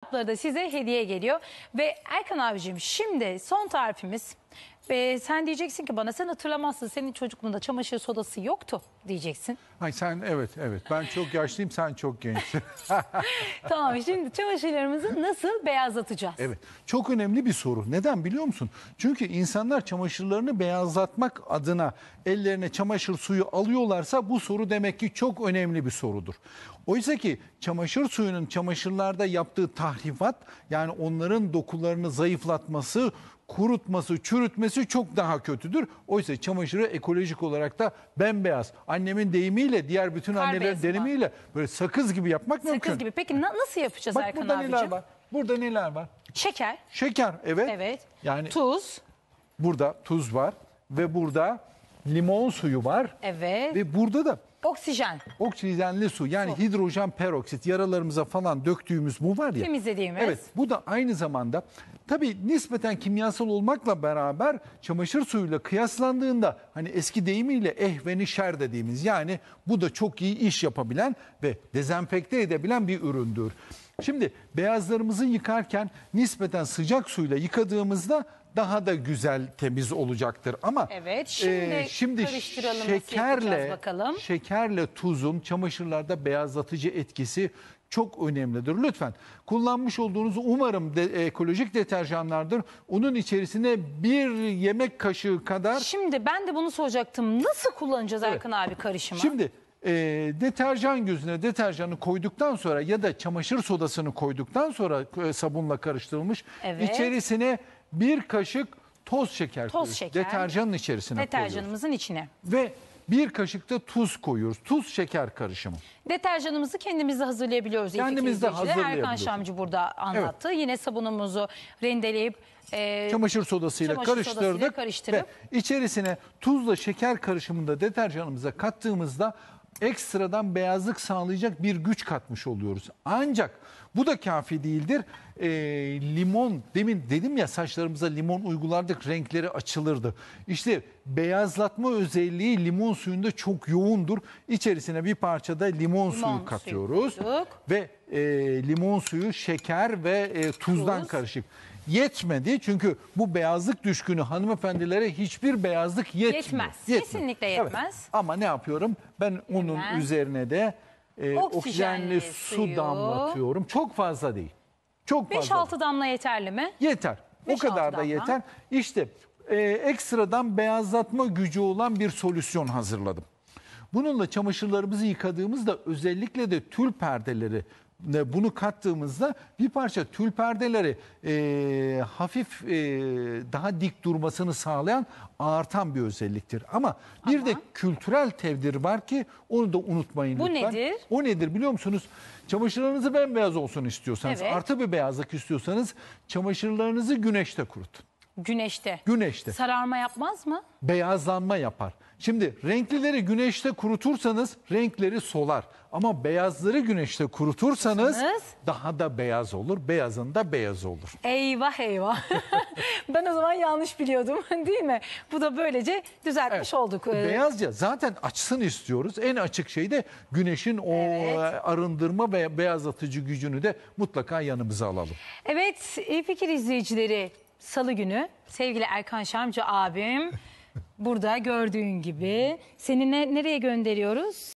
kitapları da size hediye geliyor. Ve Erkan abicim şimdi son tarifimiz ve sen diyeceksin ki bana sen hatırlamazsın senin çocukluğunda çamaşır sodası yoktu diyeceksin. Ay sen evet evet ben çok yaşlıyım sen çok gençsin. tamam şimdi çamaşırlarımızı nasıl beyazlatacağız? Evet çok önemli bir soru. Neden biliyor musun? Çünkü insanlar çamaşırlarını beyazlatmak adına ellerine çamaşır suyu alıyorlarsa bu soru demek ki çok önemli bir sorudur. Oysa ki çamaşır suyunun çamaşırlarda yaptığı tahrifat yani onların dokularını zayıflatması, kurutması, çürütmesi çok daha kötüdür. Oysa çamaşırı ekolojik olarak da bembeyaz. Annemin deyimiyle, diğer bütün Kar annelerin beyazı böyle sakız gibi yapmak mümkün. Sakız gibi. Peki na- nasıl yapacağız Bak Erkan burada neler var. Burada neler var? Şeker, Şeker evet. evet. Yani Tuz, burada tuz var ve burada limon suyu var evet. ve burada da Oksijen. Oksijenli su yani Su. hidrojen peroksit yaralarımıza falan döktüğümüz bu var ya. Temizlediğimiz. Evet bu da aynı zamanda tabii nispeten kimyasal olmakla beraber çamaşır suyuyla kıyaslandığında hani eski deyimiyle ehveni şer dediğimiz yani bu da çok iyi iş yapabilen ve dezenfekte edebilen bir üründür. Şimdi beyazlarımızı yıkarken nispeten sıcak suyla yıkadığımızda daha da güzel temiz olacaktır. Ama Evet, şimdi e, şimdi şekerle bakalım? şekerle tuzun çamaşırlarda beyazlatıcı etkisi çok önemlidir. Lütfen kullanmış olduğunuz umarım de- ekolojik deterjanlardır. Onun içerisine bir yemek kaşığı kadar Şimdi ben de bunu soracaktım. Nasıl kullanacağız Erkan abi karışımı? Şimdi e, deterjan gözüne deterjanı koyduktan sonra ya da çamaşır sodasını koyduktan sonra e, sabunla karıştırılmış Evet. içerisine bir kaşık toz şeker Toz şeker. Deterjanın içerisine koyuyoruz. Deterjanımızın içine. Ve bir kaşık da tuz koyuyoruz. Tuz şeker karışımı. Deterjanımızı kendimiz de hazırlayabiliyoruz. İyi Kendimiz fikir de izleyiciler. Erkan Şamcı burada anlattı. Yine sabunumuzu rendeleyip e, Çamaşır sodasıyla Çamaşır sodasıyla karıştırdık karıştırıp- ve içerisine tuzla şeker karışımında deterjanımıza kattığımızda ekstradan beyazlık sağlayacak bir güç katmış oluyoruz. Ancak bu da kafi değildir. E, limon, demin dedim ya saçlarımıza limon uygulardık renkleri açılırdı. İşte beyazlatma özelliği limon suyunda çok yoğundur. İçerisine bir parçada limon, limon suyu katıyoruz. Suyu ve e, limon suyu şeker ve e, tuzdan Tuz. karışık. Yetmedi çünkü bu beyazlık düşkünü hanımefendilere hiçbir beyazlık Yetmez. Yetmiyor. Kesinlikle yetmez. Evet. Ama ne yapıyorum? Ben onun Hemen. üzerine de e, oksijenli, oksijenli su damlatıyorum. Çok fazla değil. Çok fazla. 5-6 damla yeterli mi? Yeter. Beş, o kadar da yeter. İşte e, ekstradan beyazlatma gücü olan bir solüsyon hazırladım. Bununla çamaşırlarımızı yıkadığımızda özellikle de tül perdeleri bunu kattığımızda bir parça tül perdeleri e, hafif e, daha dik durmasını sağlayan artan bir özelliktir. Ama bir Ama... de kültürel tevdir var ki onu da unutmayın Bu lütfen. nedir? O nedir biliyor musunuz? Çamaşırlarınızı bembeyaz olsun istiyorsanız, evet. artı bir beyazlık istiyorsanız çamaşırlarınızı güneşte kurutun. Güneşte. Güneşte. Sararma yapmaz mı? Beyazlanma yapar. Şimdi renklileri güneşte kurutursanız renkleri solar. Ama beyazları güneşte kurutursanız daha da beyaz olur. Beyazın da beyaz olur. Eyvah eyvah. ben o zaman yanlış biliyordum değil mi? Bu da böylece düzeltmiş Evet. olduk. Ee, Beyazca zaten açsın istiyoruz. En açık şey de güneşin o Evet. E, arındırma ve beyazlatıcı gücünü de mutlaka yanımıza alalım. Evet iyi fikir izleyicileri. Salı günü sevgili Erkan Şamcı abim burada gördüğün gibi. Seni ne, nereye gönderiyoruz?